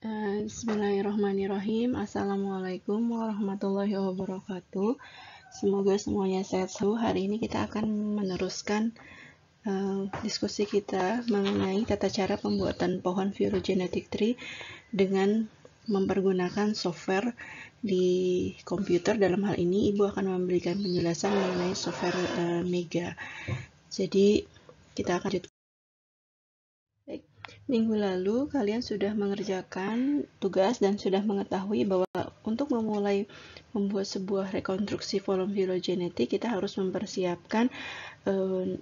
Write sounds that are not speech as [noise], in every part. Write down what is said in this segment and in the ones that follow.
Eh, bismillahirrahmanirrahim. Assalamualaikum warahmatullahi wabarakatuh. Semoga semuanya sehat selalu. Hari ini kita akan meneruskan uh, diskusi kita mengenai tata cara pembuatan pohon phylogenetic tree dengan mempergunakan software di komputer. Dalam hal ini, Ibu akan memberikan penjelasan mengenai software uh, Mega. Jadi, kita akan lanjut Minggu lalu kalian sudah mengerjakan tugas dan sudah mengetahui bahwa untuk memulai membuat sebuah rekonstruksi volume filogenetik kita harus mempersiapkan eh,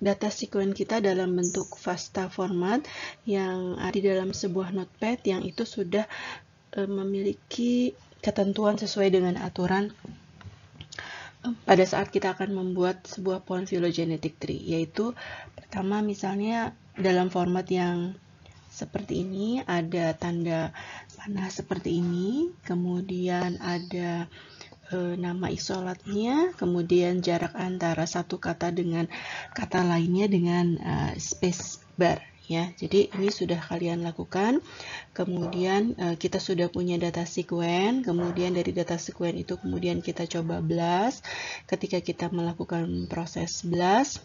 data sekuen kita dalam bentuk FASTA format yang ada di dalam sebuah notepad yang itu sudah eh, memiliki ketentuan sesuai dengan aturan pada saat kita akan membuat sebuah pohon phylogenetic tree yaitu pertama misalnya dalam format yang seperti ini ada tanda panah seperti ini kemudian ada e, nama isolatnya kemudian jarak antara satu kata dengan kata lainnya dengan e, space bar ya. Jadi ini sudah kalian lakukan. Kemudian eh, kita sudah punya data sequence, kemudian dari data sequence itu kemudian kita coba blast. Ketika kita melakukan proses blast,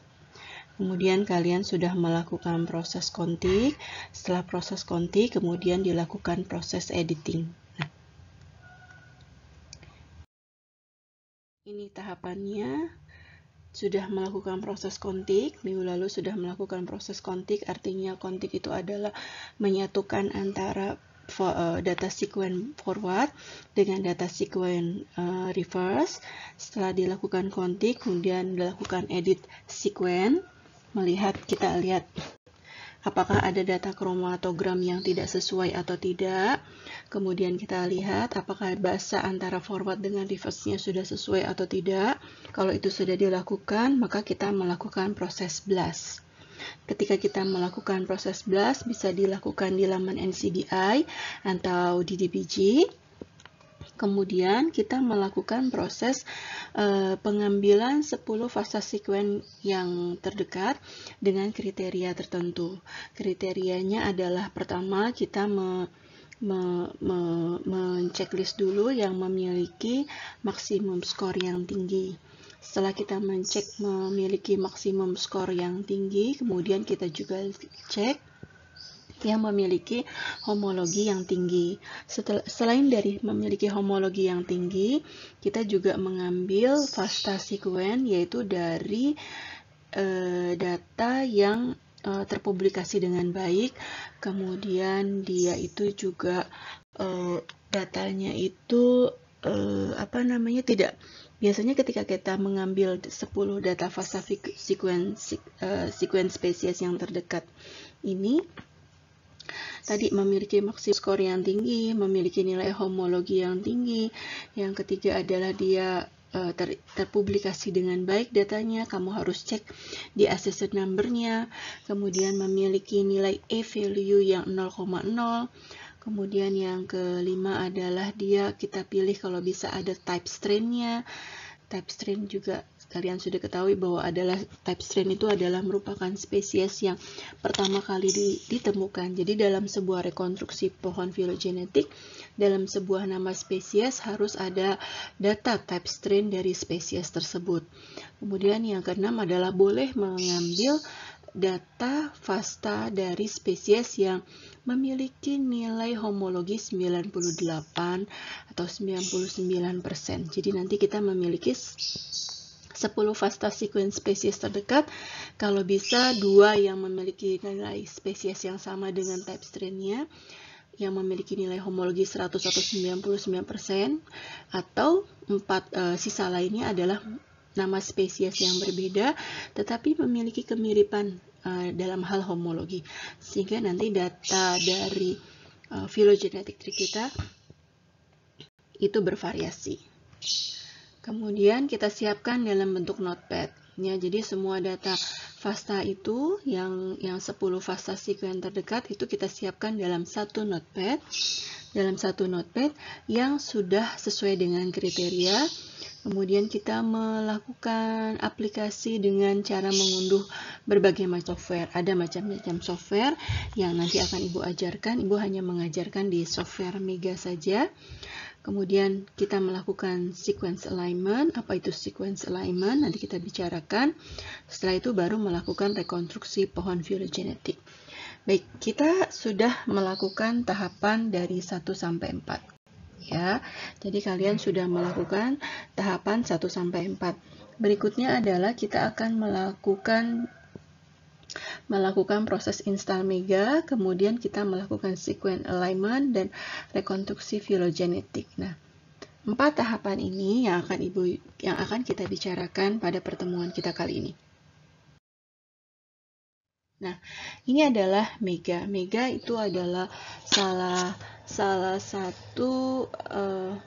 Kemudian kalian sudah melakukan proses kontik. Setelah proses kontik, kemudian dilakukan proses editing. Nah. Ini tahapannya sudah melakukan proses kontik. Minggu lalu sudah melakukan proses kontik, artinya kontik itu adalah menyatukan antara e, data sequence forward dengan data sequence uh, reverse. Setelah dilakukan kontik, kemudian dilakukan edit sequence. Melihat kita lihat apakah ada data kromatogram yang tidak sesuai atau tidak. Kemudian kita lihat apakah bahasa antara forward dengan reverse-nya sudah sesuai atau tidak. Kalau itu sudah dilakukan, maka kita melakukan proses blast. Ketika kita melakukan proses blast, bisa dilakukan di laman NCBI atau DDBG. Kemudian kita melakukan proses e, pengambilan 10 fasa sekuen yang terdekat dengan kriteria tertentu. Kriterianya adalah pertama kita me, me, me, menceklist dulu yang memiliki maksimum skor yang tinggi. Setelah kita mencek memiliki maksimum skor yang tinggi, kemudian kita juga cek yang memiliki homologi yang tinggi. Setel, selain dari memiliki homologi yang tinggi, kita juga mengambil FASTA sequence yaitu dari e, data yang e, terpublikasi dengan baik, kemudian dia itu juga e, datanya itu e, apa namanya tidak Biasanya ketika kita mengambil 10 data fase sequence, sequence spesies yang terdekat ini, tadi memiliki maksimal skor yang tinggi, memiliki nilai homologi yang tinggi. Yang ketiga adalah dia eh, ter, terpublikasi dengan baik datanya, kamu harus cek di assessor numbernya, kemudian memiliki nilai E value yang 0,0, kemudian yang kelima adalah dia kita pilih kalau bisa ada type strain-nya, type strain juga kalian sudah ketahui bahwa adalah type strain itu adalah merupakan spesies yang pertama kali ditemukan. Jadi dalam sebuah rekonstruksi pohon filogenetik, dalam sebuah nama spesies harus ada data type strain dari spesies tersebut. Kemudian yang keenam adalah boleh mengambil data fasta dari spesies yang memiliki nilai homologi 98 atau 99%. Jadi nanti kita memiliki 10 fasta sequence spesies terdekat, kalau bisa dua yang memiliki nilai spesies yang sama dengan type strain yang memiliki nilai homologi 100 atau 99%, atau empat e, sisa lainnya adalah nama spesies yang berbeda, tetapi memiliki kemiripan e, dalam hal homologi. Sehingga nanti data dari e, eh, phylogenetic tree kita itu bervariasi. Kemudian kita siapkan dalam bentuk notepad. Ya, jadi semua data FASTA itu yang yang 10 FASTA sekuen terdekat itu kita siapkan dalam satu notepad. Dalam satu notepad yang sudah sesuai dengan kriteria. Kemudian kita melakukan aplikasi dengan cara mengunduh berbagai macam software. Ada macam-macam software yang nanti akan Ibu ajarkan. Ibu hanya mengajarkan di software Mega saja. Kemudian kita melakukan sequence alignment. Apa itu sequence alignment? Nanti kita bicarakan. Setelah itu baru melakukan rekonstruksi pohon filogenetik. Baik, kita sudah melakukan tahapan dari 1 sampai 4. Ya, jadi kalian sudah melakukan tahapan 1 sampai 4. Berikutnya adalah kita akan melakukan melakukan proses install mega, kemudian kita melakukan sequence alignment dan rekonstruksi filogenetik. Nah, empat tahapan ini yang akan Ibu yang akan kita bicarakan pada pertemuan kita kali ini. Nah, ini adalah mega. Mega itu adalah salah salah satu uh,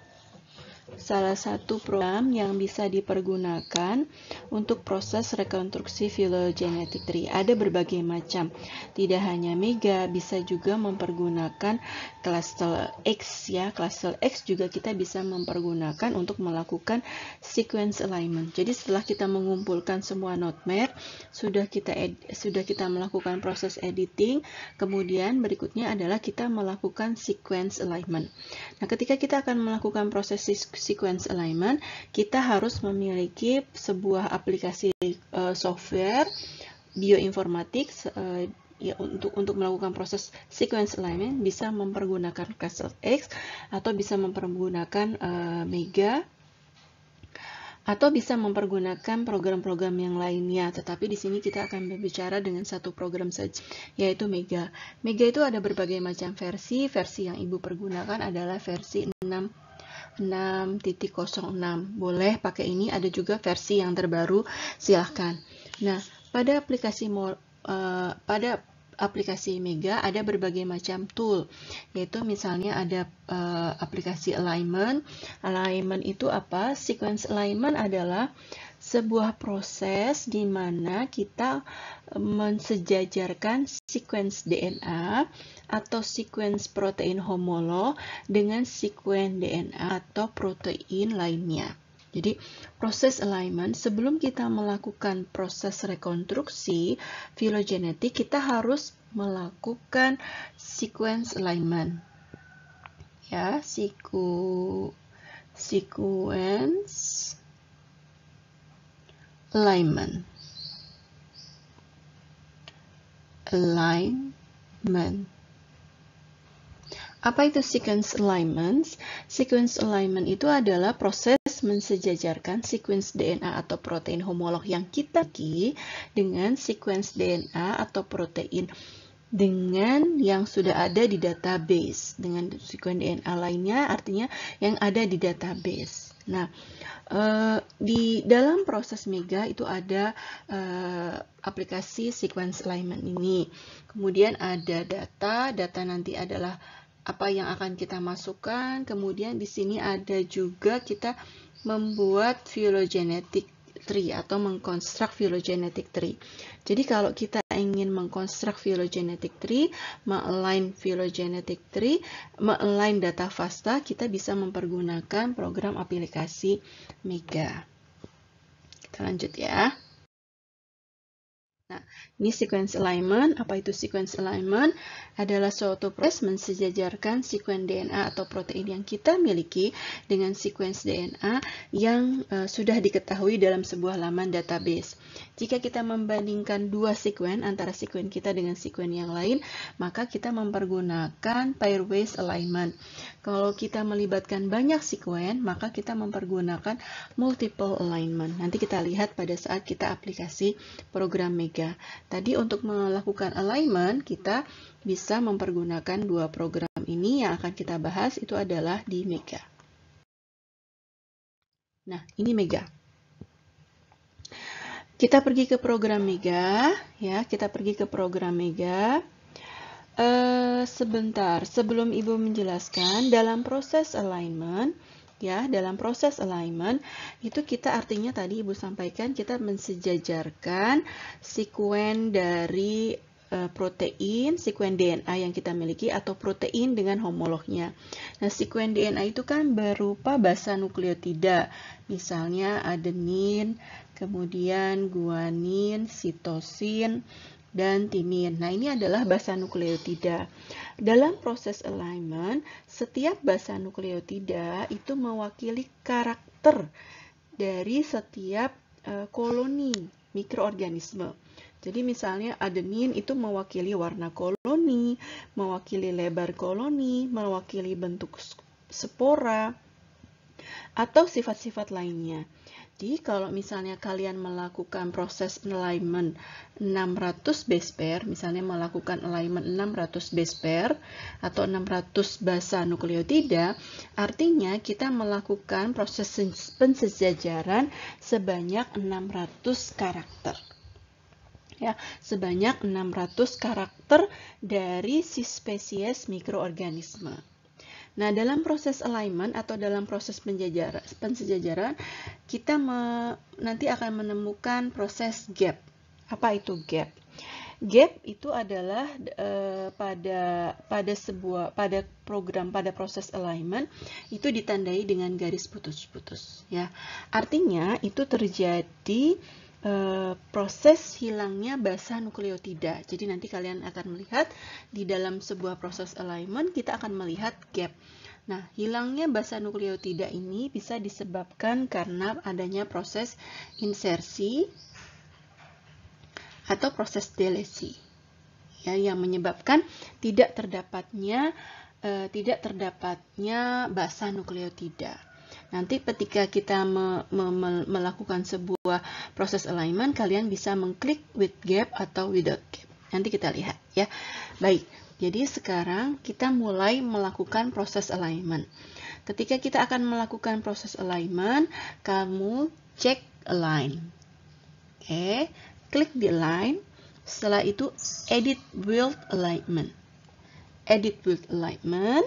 salah satu program yang bisa dipergunakan untuk proses rekonstruksi filogenetik tree. Ada berbagai macam, tidak hanya mega, bisa juga mempergunakan cluster X ya. Cluster X juga kita bisa mempergunakan untuk melakukan sequence alignment. Jadi setelah kita mengumpulkan semua notmare, sudah kita sudah kita melakukan proses editing, kemudian berikutnya adalah kita melakukan sequence alignment. Nah, ketika kita akan melakukan proses sequence alignment, kita harus memiliki sebuah aplikasi uh, software bioinformatik uh, ya untuk untuk melakukan proses sequence alignment bisa mempergunakan Castle X atau bisa mempergunakan uh, Mega atau bisa mempergunakan program-program yang lainnya. Tetapi di sini kita akan berbicara dengan satu program saja, yaitu Mega. Mega itu ada berbagai macam versi. Versi yang Ibu pergunakan adalah versi 6.06. Boleh pakai ini, ada juga versi yang terbaru, silahkan. Nah, pada aplikasi uh, pada aplikasi Mega ada berbagai macam tool, yaitu misalnya ada uh, aplikasi alignment. Alignment itu apa? Sequence alignment adalah sebuah proses di mana kita e, mensejajarkan sequence DNA atau sequence protein homolog dengan sequence DNA atau protein lainnya. Jadi, proses alignment sebelum kita melakukan proses rekonstruksi filogenetik, kita harus melakukan sequence alignment. Ya, siku sequence alignment alignment apa itu sequence alignment? Sequence alignment itu adalah proses mensejajarkan sequence DNA atau protein homolog yang kita miliki dengan sequence DNA atau protein dengan yang sudah ada di database, dengan sequence DNA lainnya artinya yang ada di database. Nah, Eh, di dalam proses Mega itu ada uh, aplikasi sequence alignment ini. Kemudian ada data, data nanti adalah apa yang akan kita masukkan. Kemudian di sini ada juga kita membuat phylogenetic tree atau mengkonstruk phylogenetic tree. Jadi kalau kita mengkonstruk phylogenetic tree, mengalign filogenetik phylogenetic tree, mengalign data FASTA, kita bisa mempergunakan program aplikasi Mega. Kita lanjut ya. Nah, ini sequence alignment. Apa itu sequence alignment? Adalah suatu proses mensejajarkan sequence DNA atau protein yang kita miliki dengan sequence DNA yang e, sudah diketahui dalam sebuah laman database. Jika kita membandingkan dua sequence antara sequence kita dengan sequence yang lain, maka kita mempergunakan pairwise alignment. Kalau kita melibatkan banyak sekuen, maka kita mempergunakan multiple alignment. Nanti kita lihat pada saat kita aplikasi program Mega. Tadi untuk melakukan alignment, kita bisa mempergunakan dua program ini yang akan kita bahas itu adalah di Mega. Nah, ini Mega. Kita pergi ke program Mega, ya, kita pergi ke program Mega. Eh, sebentar, sebelum Ibu menjelaskan, dalam proses alignment, ya, dalam proses alignment, itu kita artinya tadi Ibu sampaikan, kita mensejajarkan sekuen dari eh, protein, sekuen DNA yang kita miliki, atau protein dengan homolognya. Nah, sekuen DNA itu kan berupa basa nukleotida, misalnya adenin, kemudian guanin, sitosin, dan timin. Nah, ini adalah basa nukleotida. Dalam proses alignment, setiap basa nukleotida itu mewakili karakter dari setiap eh, koloni mikroorganisme. Jadi misalnya adenin itu mewakili warna koloni, mewakili lebar koloni, mewakili bentuk spora, atau sifat-sifat lainnya. Jadi, kalau misalnya kalian melakukan proses alignment 600 base pair, misalnya melakukan alignment 600 base pair atau 600 basa nukleotida, artinya kita melakukan proses pensejajaran sebanyak 600 karakter ya sebanyak 600 karakter dari si spesies mikroorganisme. Nah, dalam proses alignment atau dalam proses penjajaran, pensejajaran, kita me, nanti akan menemukan proses gap. Apa itu gap? Gap itu adalah uh, pada pada sebuah pada program pada proses alignment itu ditandai dengan garis putus-putus ya. Artinya itu terjadi e, proses hilangnya basah nukleotida. Jadi nanti kalian akan melihat di dalam sebuah proses alignment kita akan melihat gap. Nah, hilangnya basa nukleotida ini bisa disebabkan karena adanya proses insersi atau proses delesi. Ya, yang menyebabkan tidak terdapatnya eh, tidak terdapatnya basa nukleotida. Nanti ketika kita me, me, me, melakukan sebuah proses alignment, kalian bisa mengklik with gap atau without gap. Nanti kita lihat ya. Baik, jadi sekarang kita mulai melakukan proses alignment. Ketika kita akan melakukan proses alignment, kamu cek align. Oke, klik di align. Setelah itu edit build alignment. Edit build alignment.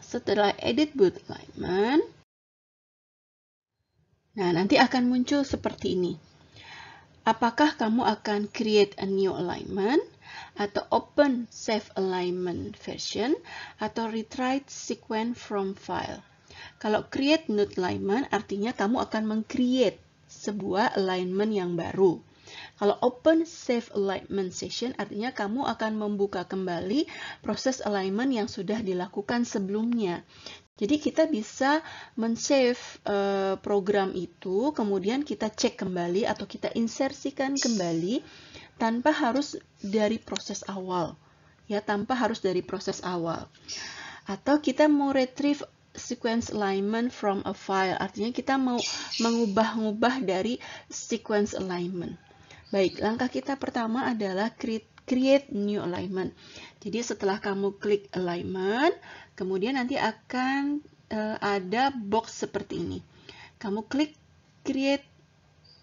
Setelah edit build alignment, Nah, nanti akan muncul seperti ini. Apakah kamu akan create a new alignment, atau open save alignment version, atau retry sequence from file? Kalau create new alignment, artinya kamu akan mengcreate sebuah alignment yang baru. Kalau open save alignment session artinya kamu akan membuka kembali proses alignment yang sudah dilakukan sebelumnya. Jadi kita bisa men-save uh, program itu, kemudian kita cek kembali atau kita insersikan kembali tanpa harus dari proses awal. Ya, tanpa harus dari proses awal. Atau kita mau retrieve sequence alignment from a file. Artinya kita mau mengubah-ubah dari sequence alignment. Baik, langkah kita pertama adalah create, create new alignment. Jadi setelah kamu klik alignment, Kemudian nanti akan uh, ada box seperti ini. Kamu klik create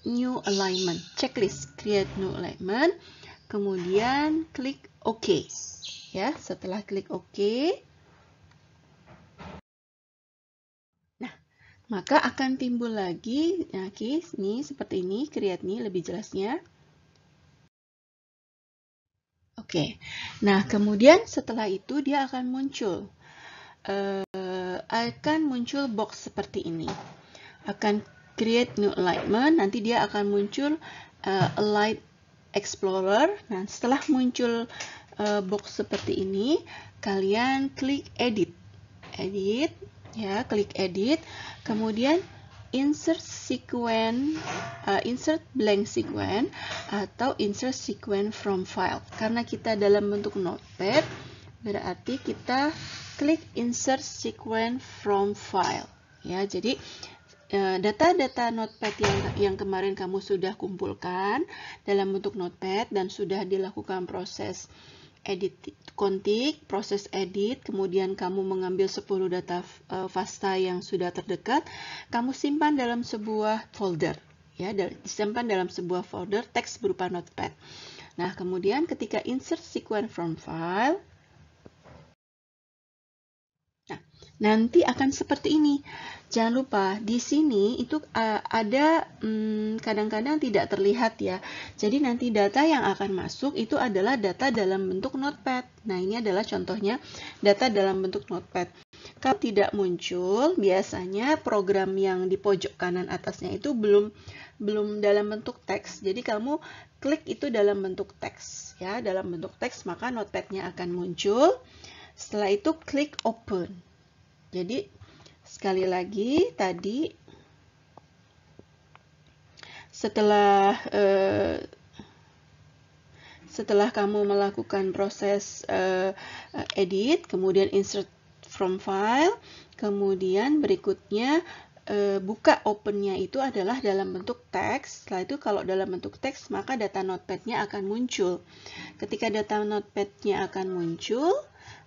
new alignment, checklist create new alignment, kemudian klik OK. Ya, setelah klik OK, nah maka akan timbul lagi, nah, okay, ini seperti ini, create ini lebih jelasnya. Oke, okay. nah kemudian setelah itu dia akan muncul uh, akan muncul box seperti ini. Akan create new alignment, nanti dia akan muncul uh, eh, align explorer. Nah, setelah muncul uh, box seperti ini, kalian klik edit. Edit, ya, klik edit. Kemudian insert sequence, uh, insert blank sequence atau insert sequence from file. Karena kita dalam bentuk notepad, berarti kita klik insert sequence from file ya jadi eh, data-data notepad yang, yang kemarin kamu sudah kumpulkan dalam bentuk notepad dan sudah dilakukan proses edit kontik, proses edit, kemudian kamu mengambil 10 data fasta eh, yang sudah terdekat, kamu simpan dalam sebuah folder ya, disimpan dalam sebuah folder teks berupa notepad. Nah, kemudian ketika insert sequence from file, nanti akan seperti ini. Jangan lupa di sini itu ada hmm, kadang-kadang hmm, tidak terlihat ya. Jadi nanti data yang akan masuk itu adalah data dalam bentuk notepad. Nah, ini adalah contohnya data dalam bentuk notepad. Kalau tidak muncul, biasanya program yang di pojok kanan atasnya itu belum belum dalam bentuk teks. Jadi kamu klik itu dalam bentuk teks ya, dalam bentuk teks maka notepadnya akan muncul. Setelah itu klik open. Jadi sekali lagi tadi setelah uh, setelah kamu melakukan proses uh, edit, kemudian insert from file, kemudian berikutnya uh, buka opennya itu adalah dalam bentuk teks. Setelah itu kalau dalam bentuk teks maka data notepadnya akan muncul. Ketika data notepadnya akan muncul,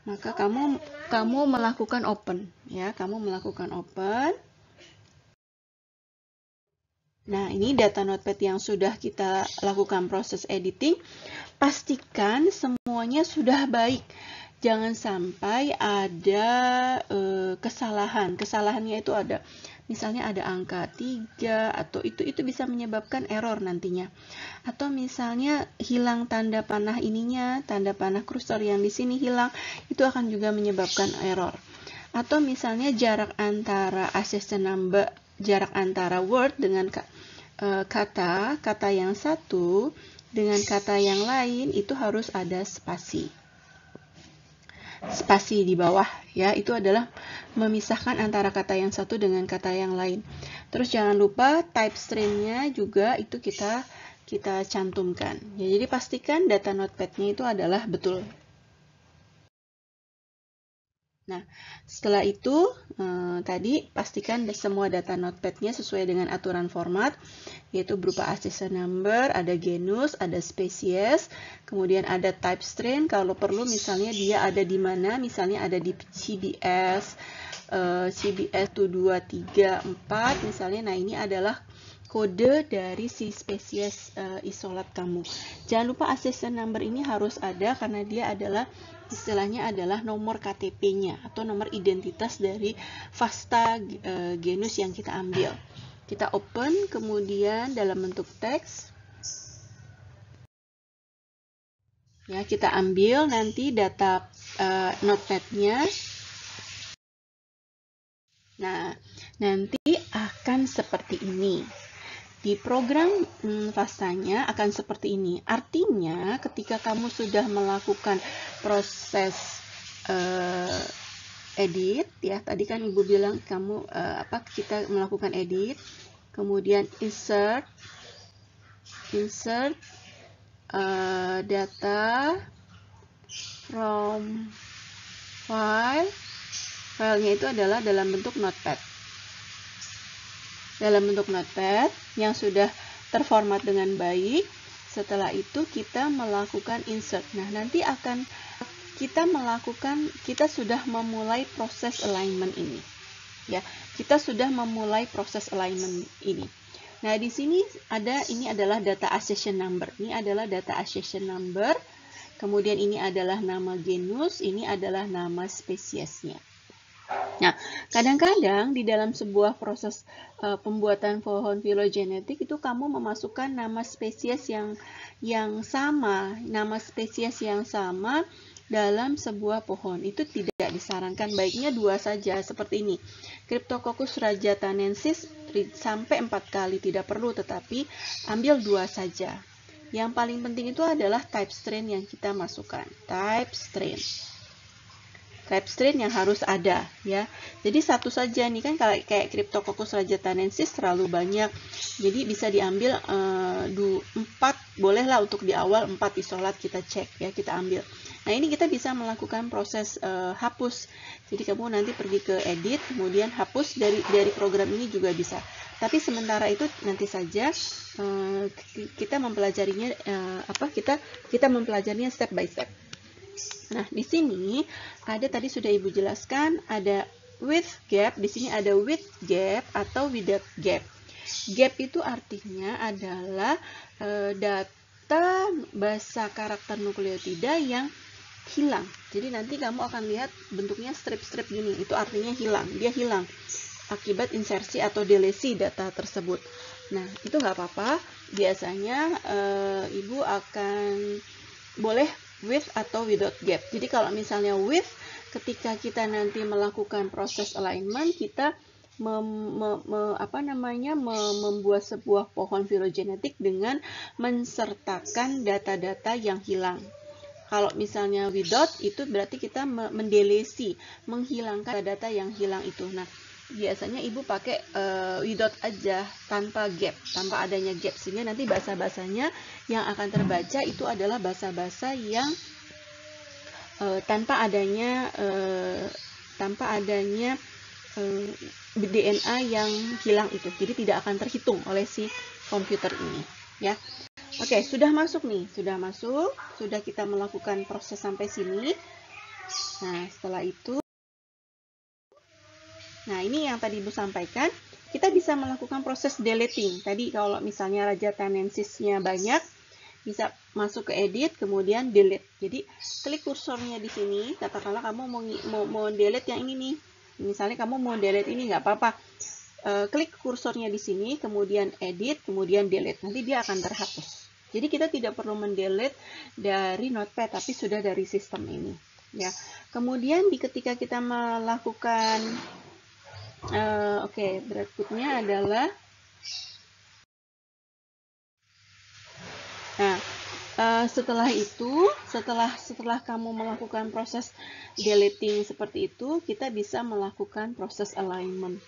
maka kamu kamu melakukan open ya kamu melakukan open Nah, ini data notepad yang sudah kita lakukan proses editing. Pastikan semuanya sudah baik. Jangan sampai ada eh, kesalahan. Kesalahannya itu ada misalnya ada angka 3 atau itu itu bisa menyebabkan error nantinya. Atau misalnya hilang tanda panah ininya, tanda panah kursor yang di sini hilang, itu akan juga menyebabkan error. Atau misalnya jarak antara assistant number, jarak antara word dengan e, kata, kata yang satu dengan kata yang lain itu harus ada spasi spasi di bawah ya itu adalah memisahkan antara kata yang satu dengan kata yang lain terus jangan lupa type stringnya juga itu kita kita cantumkan ya, jadi pastikan data notepadnya itu adalah betul Nah, setelah itu eh, tadi pastikan semua data notepadnya sesuai dengan aturan format yaitu berupa accession number, ada genus, ada spesies, kemudian ada type strain kalau perlu misalnya dia ada di mana, misalnya ada di CBS, uh, CBS 2234 misalnya. Nah, ini adalah kode dari si spesies uh, isolat kamu. Jangan lupa accession number ini harus ada karena dia adalah istilahnya adalah nomor KTP-nya atau nomor identitas dari fasta uh, genus yang kita ambil. Kita open, kemudian dalam bentuk teks. Ya, kita ambil nanti data uh, eh, notepad Nah, nanti akan seperti ini. Di program hmm, akan seperti ini. Artinya, ketika kamu sudah melakukan proses eh, edit ya tadi kan ibu bilang kamu uh, apa kita melakukan edit kemudian insert insert uh, data from file filenya itu adalah dalam bentuk notepad dalam bentuk notepad yang sudah terformat dengan baik setelah itu kita melakukan insert nah nanti akan kita melakukan kita sudah memulai proses alignment ini ya kita sudah memulai proses alignment ini nah di sini ada ini adalah data accession number ini adalah data accession number kemudian ini adalah nama genus ini adalah nama spesiesnya Nah, kadang-kadang di dalam sebuah proses uh, pembuatan pohon filogenetik itu kamu memasukkan nama spesies yang yang sama, nama spesies yang sama dalam sebuah pohon. Itu tidak disarankan, baiknya dua saja seperti ini. Cryptococcus rajatanensis sampai empat kali tidak perlu tetapi ambil dua saja. Yang paling penting itu adalah type strain yang kita masukkan. Type strain. Type strain yang harus ada ya. Jadi satu saja nih kan kalau kayak Cryptococcus rajatanensis terlalu banyak. Jadi bisa diambil eh, bolehlah untuk di awal 4 isolat kita cek ya, kita ambil. Nah, ini kita bisa melakukan proses uh, hapus. Jadi kamu nanti pergi ke edit, kemudian hapus dari dari program ini juga bisa. Tapi sementara itu nanti saja uh, kita mempelajarinya uh, apa kita kita mempelajarinya step by step. Nah, di sini ada tadi sudah Ibu jelaskan ada width gap, di sini ada width gap atau width gap. Gap itu artinya adalah e, data bahasa karakter nukleotida yang hilang jadi nanti kamu akan lihat bentuknya strip-strip gini itu artinya hilang dia hilang akibat insersi atau delesi data tersebut nah itu nggak apa-apa biasanya e, ibu akan boleh with atau without gap jadi kalau misalnya with ketika kita nanti melakukan proses alignment kita mem, me, me, apa namanya me, membuat sebuah pohon filogenetik dengan mensertakan data-data yang hilang kalau misalnya without itu berarti kita mendelesi, menghilangkan data yang hilang itu. Nah, biasanya ibu pakai uh, without aja tanpa gap, tanpa adanya gap sehingga nanti bahasa-bahasanya yang akan terbaca itu adalah bahasa-bahasa yang uh, tanpa adanya uh, tanpa adanya uh, DNA yang hilang itu. Jadi tidak akan terhitung oleh si komputer ini, ya. Oke, sudah masuk nih, sudah masuk, sudah kita melakukan proses sampai sini. Nah, setelah itu, nah ini yang tadi Ibu sampaikan, kita bisa melakukan proses deleting. Tadi kalau misalnya raja tenensisnya banyak, bisa masuk ke edit, kemudian delete. Jadi, klik kursornya di sini, katakanlah kamu mau, mau, mau delete yang ini nih. Misalnya kamu mau delete ini, nggak apa-apa eh, klik kursornya di sini, kemudian edit, kemudian delete. Nanti dia akan terhapus. Jadi kita tidak perlu mendelete dari Notepad, tapi sudah dari sistem ini. Ya. Kemudian di ketika kita melakukan, uh, oke, okay, berikutnya adalah, nah, uh, setelah itu, setelah setelah kamu melakukan proses deleting seperti itu, kita bisa melakukan proses alignment.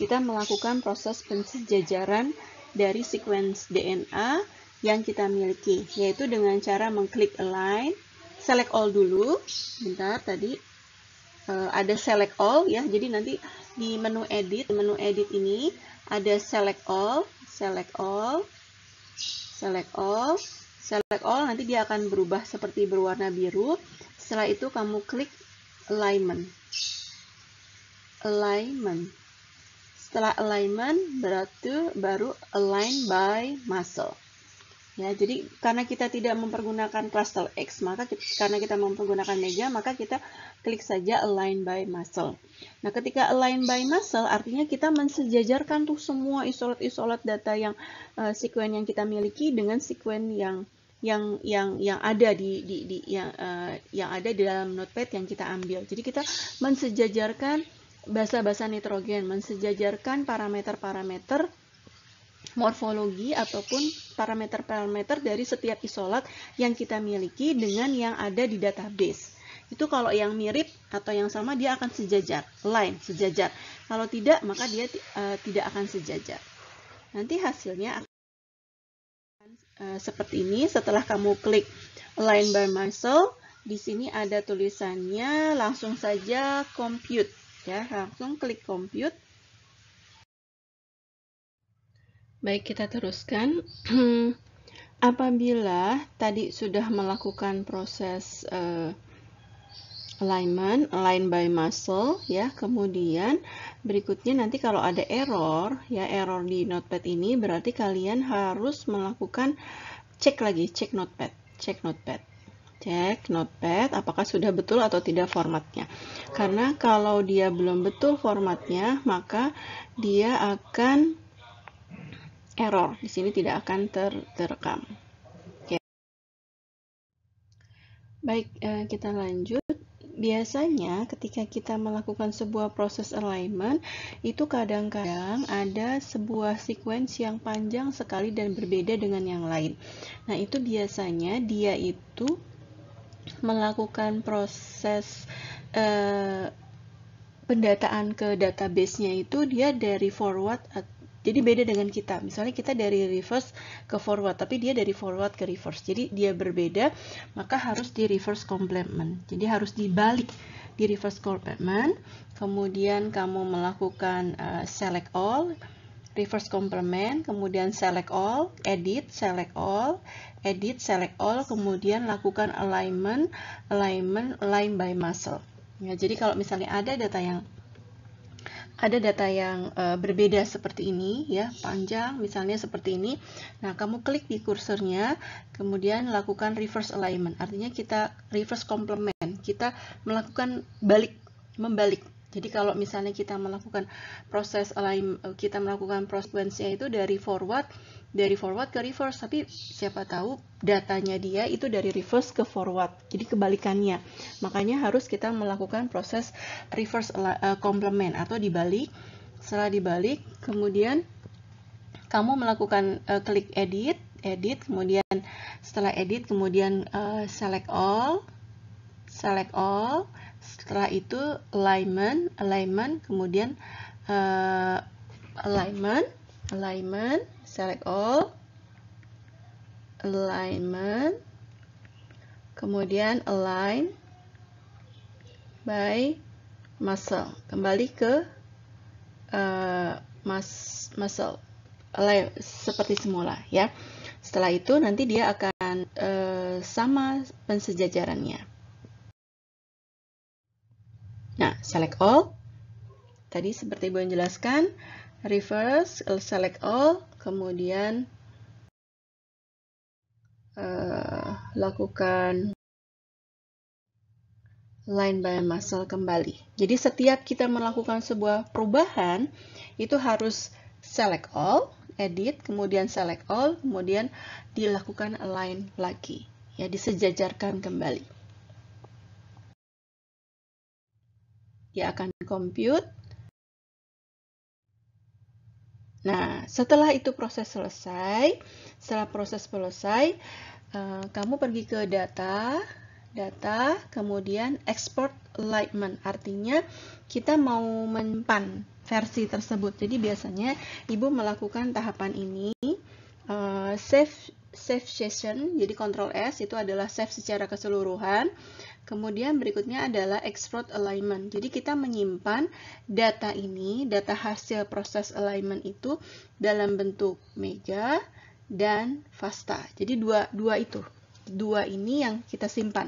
Kita melakukan proses pensejajaran dari sequence DNA yang kita miliki, yaitu dengan cara mengklik align, select all dulu, bentar tadi uh, ada select all ya, jadi nanti di menu edit, menu edit ini ada select all, select all, select all, select all, nanti dia akan berubah seperti berwarna biru, setelah itu kamu klik alignment, alignment, setelah alignment berarti baru align by muscle. Ya, jadi karena kita tidak mempergunakan cluster X, maka kita, karena kita mempergunakan mega, maka kita klik saja align by muscle. Nah, ketika align by muscle, artinya kita mensejajarkan tuh semua isolat-isolat data yang uh, eh, sekuen yang kita miliki dengan sekuen yang yang yang yang ada di, di, di yang uh, yang ada di dalam notepad yang kita ambil. Jadi kita mensejajarkan basa-basa nitrogen, mensejajarkan parameter-parameter morfologi ataupun parameter-parameter dari setiap isolat yang kita miliki dengan yang ada di database. Itu kalau yang mirip atau yang sama dia akan sejajar, line sejajar. Kalau tidak maka dia uh, tidak akan sejajar. Nanti hasilnya akan uh, eh, seperti ini setelah kamu klik line by muscle di sini ada tulisannya langsung saja compute ya langsung klik compute Baik, kita teruskan. [clears throat] Apabila tadi sudah melakukan proses uh, alignment, align by muscle, ya, kemudian berikutnya nanti kalau ada error, ya, error di notepad ini berarti kalian harus melakukan cek lagi, cek notepad, cek notepad cek notepad apakah sudah betul atau tidak formatnya karena kalau dia belum betul formatnya maka dia akan error. Di sini tidak akan ter terekam. Okay. Baik, eh, kita lanjut. Biasanya ketika kita melakukan sebuah proses alignment, itu kadang-kadang ada sebuah sequence yang panjang sekali dan berbeda dengan yang lain. Nah, itu biasanya dia itu melakukan proses eh, pendataan ke database-nya itu dia dari forward atau jadi beda dengan kita. Misalnya kita dari reverse ke forward, tapi dia dari forward ke reverse. Jadi dia berbeda, maka harus di reverse complement. Jadi harus dibalik di reverse complement. Kemudian kamu melakukan uh, select all, reverse complement, kemudian select all, edit, select all, edit, select all, kemudian lakukan alignment, alignment, line by muscle. Ya, jadi kalau misalnya ada data yang ada data yang uh, berbeda seperti ini ya panjang misalnya seperti ini nah kamu klik di kursornya kemudian lakukan reverse alignment artinya kita reverse complement kita melakukan balik membalik jadi kalau misalnya kita melakukan proses alignment, eh, kita melakukan proses itu dari forward dari forward ke reverse tapi siapa tahu datanya dia itu dari reverse ke forward jadi kebalikannya makanya harus kita melakukan proses reverse eh, complement atau dibalik setelah dibalik kemudian kamu melakukan uh, klik edit edit kemudian setelah edit kemudian uh, select all select all setelah itu alignment alignment kemudian uh, alignment alignment select all, alignment, kemudian align by muscle. Kembali ke uh, mus muscle align seperti semula ya. Setelah itu nanti dia akan uh, sama pensejajarannya. Nah, select all. Tadi seperti Ibu yang jelaskan, reverse, select all, kemudian uh, lakukan line by muscle kembali. Jadi setiap kita melakukan sebuah perubahan, itu harus select all, edit, kemudian select all, kemudian dilakukan align lagi. Ya, disejajarkan kembali. Dia akan compute Nah, setelah itu proses selesai, setelah proses selesai, uh, kamu pergi ke data, data, kemudian export alignment. Artinya kita mau menyimpan versi tersebut. Jadi biasanya ibu melakukan tahapan ini uh, eh, save save session. Jadi control S itu adalah save secara keseluruhan. Kemudian berikutnya adalah export alignment. Jadi kita menyimpan data ini, data hasil proses alignment itu dalam bentuk meja dan fasta. Jadi dua, dua itu, dua ini yang kita simpan.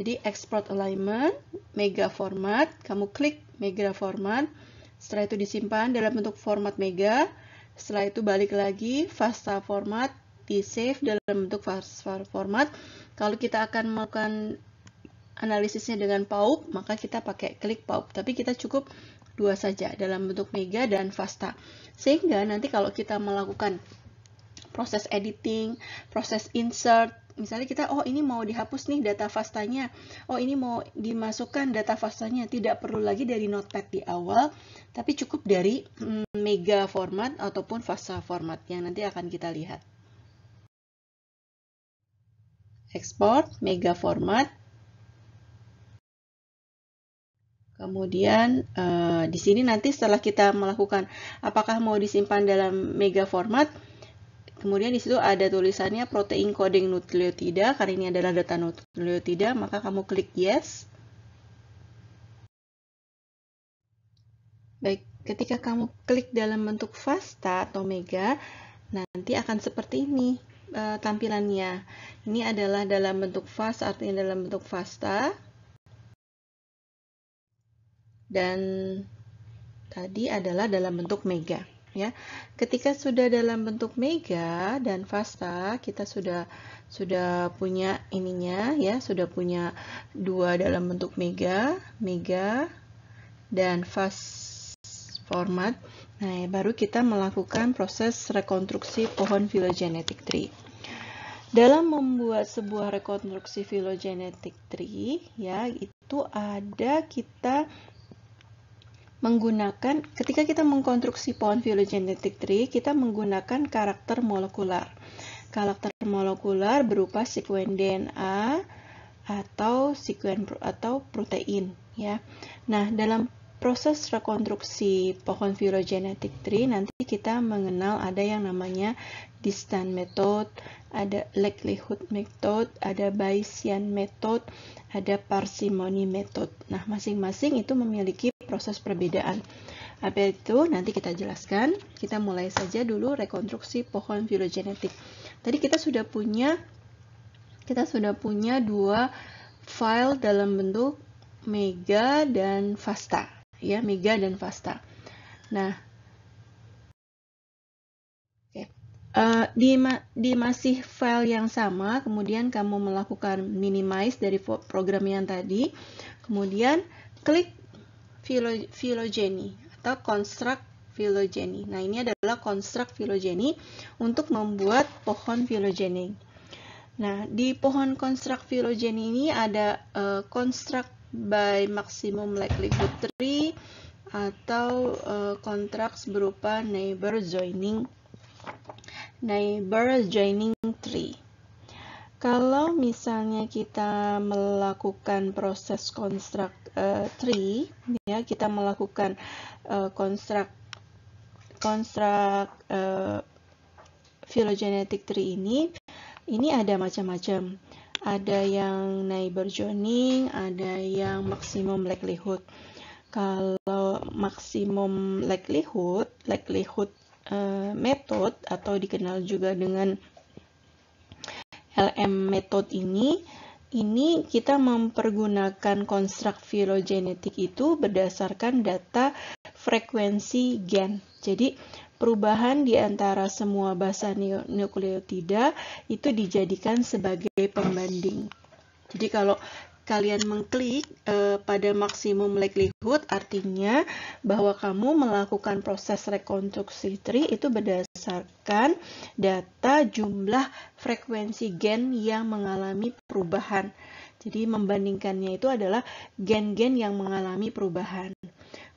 Jadi export alignment, mega format, kamu klik mega format, setelah itu disimpan dalam bentuk format mega, setelah itu balik lagi fasta format, di save dalam bentuk format. Kalau kita akan melakukan analisisnya dengan paup, maka kita pakai klik paup. Tapi kita cukup dua saja dalam bentuk mega dan fasta. Sehingga nanti kalau kita melakukan proses editing, proses insert, misalnya kita oh ini mau dihapus nih data fastanya, oh ini mau dimasukkan data fastanya, tidak perlu lagi dari notepad di awal, tapi cukup dari hmm, mega format ataupun fasta format yang nanti akan kita lihat. Export, mega format, Kemudian uh, di sini nanti setelah kita melakukan apakah mau disimpan dalam mega format, kemudian di situ ada tulisannya protein coding nukleotida karena ini adalah data nukleotida, maka kamu klik yes. Baik, ketika kamu klik dalam bentuk FASTA atau mega, nanti akan seperti ini uh, tampilannya. Ini adalah dalam bentuk FAST, artinya dalam bentuk FASTA dan tadi adalah dalam bentuk mega ya. Ketika sudah dalam bentuk mega dan fasta, kita sudah sudah punya ininya ya, sudah punya dua dalam bentuk mega, mega dan fast format. Nah, ya, baru kita melakukan proses rekonstruksi pohon phylogenetic tree. Dalam membuat sebuah rekonstruksi phylogenetic tree ya, itu ada kita menggunakan ketika kita mengkonstruksi pohon phylogenetic tree, kita menggunakan karakter molekular. Karakter molekular berupa sekuen DNA atau sekuen atau protein ya. Nah, dalam proses rekonstruksi pohon phylogenetic tree nanti kita mengenal ada yang namanya distant method, ada likelihood method, ada Bayesian method, ada parsimony method. Nah, masing-masing itu memiliki proses perbedaan. Apa itu? Nanti kita jelaskan. Kita mulai saja dulu rekonstruksi pohon filogenetik. Tadi kita sudah punya kita sudah punya dua file dalam bentuk mega dan fasta, ya mega dan fasta. Nah, uh, di ma di masih file yang sama, kemudian kamu melakukan minimize dari program yang tadi, kemudian klik phylogeny atau konstruk phylogeny. Nah, ini adalah konstruk phylogeny untuk membuat pohon phylogeny. Nah, di pohon konstruk phylogeny ini ada uh, by maximum likelihood tree atau uh, berupa neighbor joining neighbor joining kalau misalnya kita melakukan proses construct uh, eh, tree, ya kita melakukan uh, eh, construct construct uh, eh, phylogenetic tree ini, ini ada macam-macam. Ada yang neighbor joining, ada yang maksimum likelihood. Kalau maksimum likelihood, likelihood uh, method atau dikenal juga dengan LM metode ini ini kita mempergunakan konstruk filogenetik itu berdasarkan data frekuensi gen. Jadi perubahan di antara semua basa nukleotida itu dijadikan sebagai pembanding. Jadi kalau kalian mengklik uh, pada maksimum likelihood artinya bahwa kamu melakukan proses rekonstruksi tree itu berdasarkan data jumlah frekuensi gen yang mengalami perubahan. Jadi membandingkannya itu adalah gen-gen yang mengalami perubahan.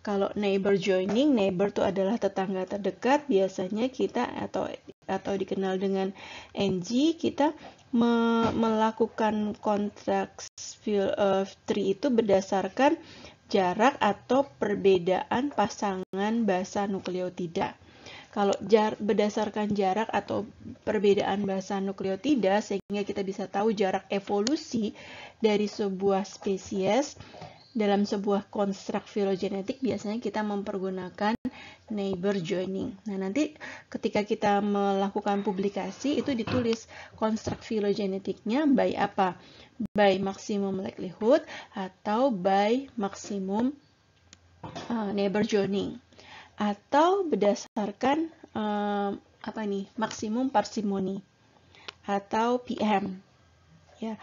Kalau neighbor joining, neighbor itu adalah tetangga terdekat. Biasanya kita atau atau dikenal dengan NG, kita me melakukan kontrak uh, eh, tree itu berdasarkan jarak atau perbedaan pasangan basa nukleotida. Kalau jar berdasarkan jarak atau perbedaan basa nukleotida sehingga kita bisa tahu jarak evolusi dari sebuah spesies dalam sebuah konstruk filogenetik biasanya kita mempergunakan neighbor joining. Nah, nanti ketika kita melakukan publikasi itu ditulis konstruk filogenetiknya by apa? By maximum likelihood atau by maximum uh, neighbor joining atau berdasarkan uh, apa nih? maksimum parsimony atau PM. Ya.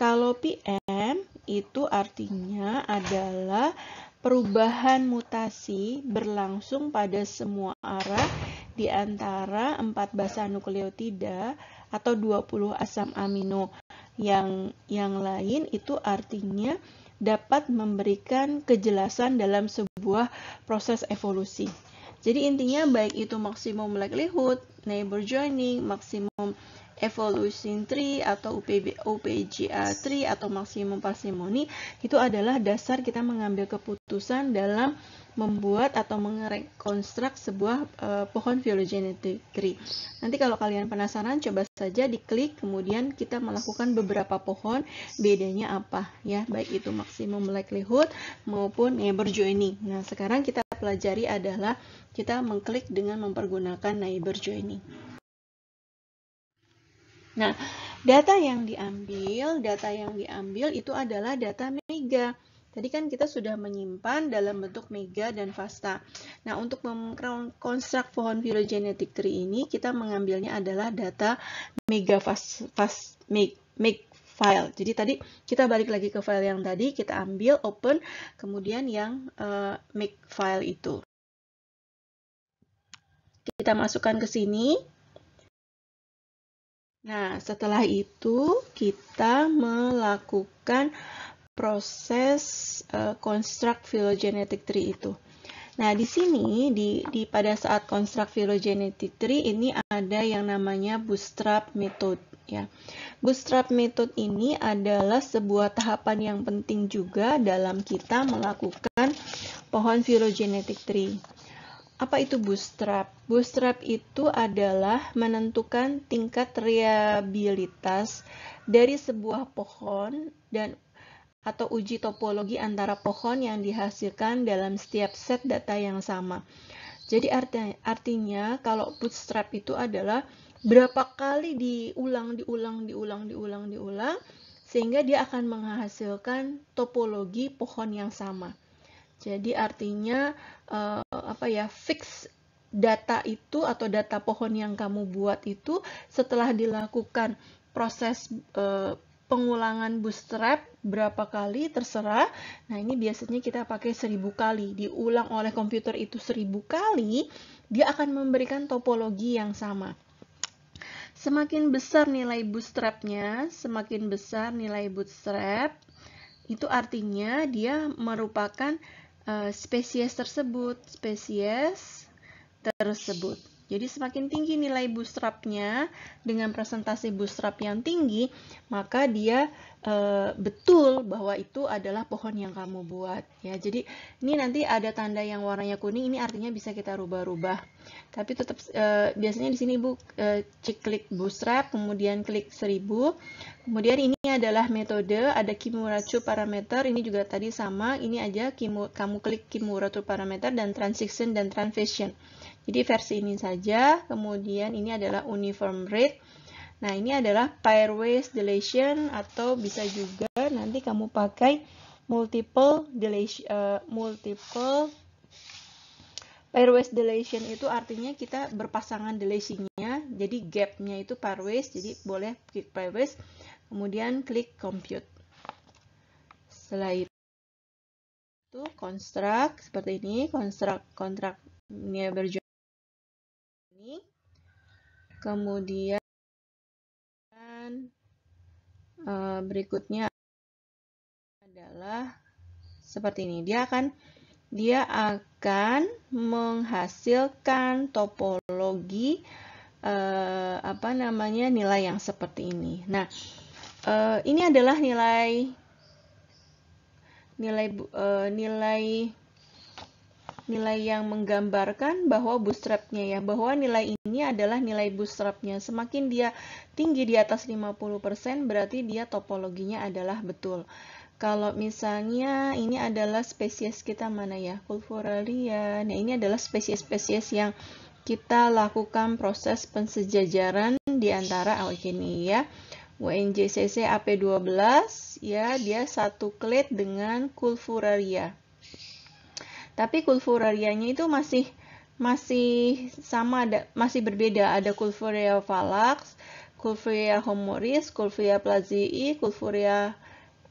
Kalau PM itu artinya adalah Perubahan mutasi berlangsung pada semua arah di antara 4 basa nukleotida atau 20 asam amino. Yang yang lain itu artinya dapat memberikan kejelasan dalam sebuah proses evolusi. Jadi intinya baik itu maksimum likelihood, neighbor joining, maksimum Evolution Tree atau UPB, UPGA Tree atau Maximum Parsimony itu adalah dasar kita mengambil keputusan dalam membuat atau merekonstruk sebuah uh, pohon phylogenetic tree. Nanti kalau kalian penasaran coba saja diklik kemudian kita melakukan beberapa pohon bedanya apa ya baik itu Maximum likelihood maupun neighbor joining. Nah, sekarang kita pelajari adalah kita mengklik dengan mempergunakan neighbor joining. Nah, data yang diambil, data yang diambil itu adalah data mega. Tadi kan kita sudah menyimpan dalam bentuk mega dan fasta. Nah, untuk mengkonstruk pohon phylogenetic tree ini, kita mengambilnya adalah data mega fast, fast, make, make file. Jadi tadi kita balik lagi ke file yang tadi, kita ambil open, kemudian yang uh, eh, make file itu. Kita masukkan ke sini. Nah, setelah itu kita melakukan proses uh, eh, construct phylogenetic tree itu. Nah, di sini di, di pada saat construct phylogenetic tree ini ada yang namanya bootstrap method ya. Bootstrap method ini adalah sebuah tahapan yang penting juga dalam kita melakukan pohon phylogenetic tree. Apa itu bootstrap? Bootstrap itu adalah menentukan tingkat reliabilitas dari sebuah pohon dan atau uji topologi antara pohon yang dihasilkan dalam setiap set data yang sama. Jadi artinya, artinya kalau bootstrap itu adalah berapa kali diulang, diulang, diulang, diulang, diulang, sehingga dia akan menghasilkan topologi pohon yang sama. Jadi artinya uh, apa ya fix data itu atau data pohon yang kamu buat itu setelah dilakukan proses uh, pengulangan bootstrap berapa kali terserah. Nah, ini biasanya kita pakai seribu kali. Diulang oleh komputer itu seribu kali, dia akan memberikan topologi yang sama. Semakin besar nilai bootstrapnya, semakin besar nilai bootstrap, itu artinya dia merupakan Eh, spesies tersebut, spesies tersebut. Jadi semakin tinggi nilai bootstrapnya dengan presentasi bootstrap yang tinggi, maka dia e, betul bahwa itu adalah pohon yang kamu buat. Ya, jadi ini nanti ada tanda yang warnanya kuning, ini artinya bisa kita rubah-rubah. Tapi tetap e, biasanya di sini bu e, cek klik bootstrap, kemudian klik 1000. Kemudian ini adalah metode ada Kimurachu parameter, ini juga tadi sama, ini aja kamu klik Kimurachu parameter dan transition dan transition. Jadi versi ini saja. Kemudian ini adalah uniform rate. Nah, ini adalah pairwise deletion atau bisa juga nanti kamu pakai multiple deletion uh, multiple pairwise deletion itu artinya kita berpasangan deletionnya jadi gapnya itu pairwise jadi boleh klik pairwise kemudian klik compute setelah itu construct seperti ini construct kontrak ini berjalan kemudian eh, berikutnya adalah seperti ini. Dia akan dia akan menghasilkan topologi eh, apa namanya nilai yang seperti ini. Nah, eh, ini adalah nilai nilai eh, nilai nilai yang menggambarkan bahwa bootstrapnya ya bahwa nilai ini ini adalah nilai bootstrapnya. Semakin dia tinggi di atas 50% berarti dia topologinya adalah betul. Kalau misalnya ini adalah spesies kita mana ya? Culvuralia. Nah, ini adalah spesies-spesies yang kita lakukan proses pensejajaran di antara awak ini ya. WNJCC AP12 ya, dia satu klit dengan Kulfuraria. Tapi Kulfurarianya itu masih masih sama ada, masih berbeda ada Culfuria falax, Culfuria homoris, Culfuria plazii, Culfuria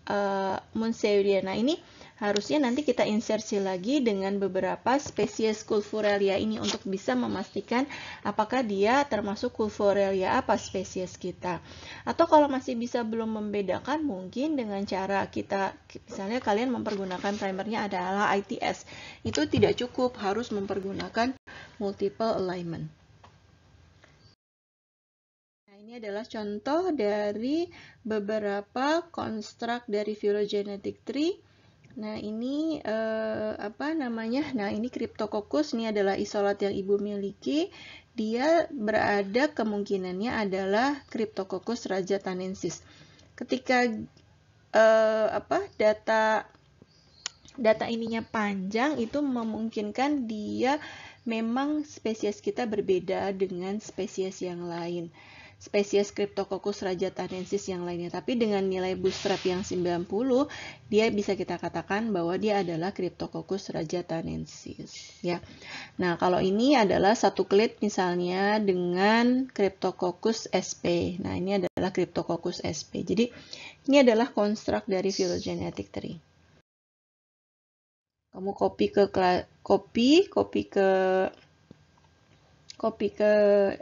uh, eh, Munseria. Nah, ini harusnya nanti kita insersi lagi dengan beberapa spesies Culforelia ini untuk bisa memastikan apakah dia termasuk Culforelia apa spesies kita. Atau kalau masih bisa belum membedakan mungkin dengan cara kita misalnya kalian mempergunakan primernya adalah ITS. Itu tidak cukup, harus mempergunakan multiple alignment nah, ini adalah contoh dari beberapa konstruk dari phylogenetic tree Nah, ini eh, apa namanya? Nah, ini Cryptococcus ini adalah isolat yang Ibu miliki. Dia berada kemungkinannya adalah Cryptococcus raja tanensis. Ketika eh, apa? data data ininya panjang itu memungkinkan dia memang spesies kita berbeda dengan spesies yang lain spesies Cryptococcus rajatanensis yang lainnya. Tapi dengan nilai bootstrap yang 90, dia bisa kita katakan bahwa dia adalah Cryptococcus rajatanensis. Ya. Nah, kalau ini adalah satu klit misalnya dengan Cryptococcus sp. Nah, ini adalah Cryptococcus sp. Jadi, ini adalah konstruk dari phylogenetic tree kamu copy ke copy copy ke copy ke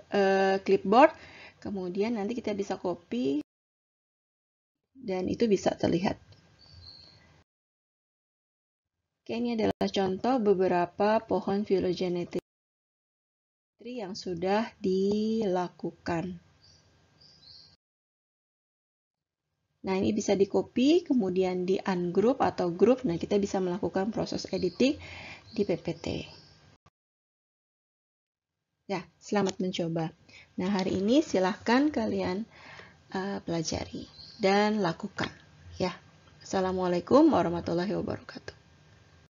uh, clipboard Kemudian nanti kita bisa copy dan itu bisa terlihat. Oke, ini adalah contoh beberapa pohon phylogenetic yang sudah dilakukan. Nah, ini bisa di copy, kemudian di ungroup atau group. Nah, kita bisa melakukan proses editing di PPT. Ya, selamat mencoba. Nah, hari ini silahkan kalian uh, pelajari dan lakukan. Ya, assalamualaikum warahmatullahi wabarakatuh.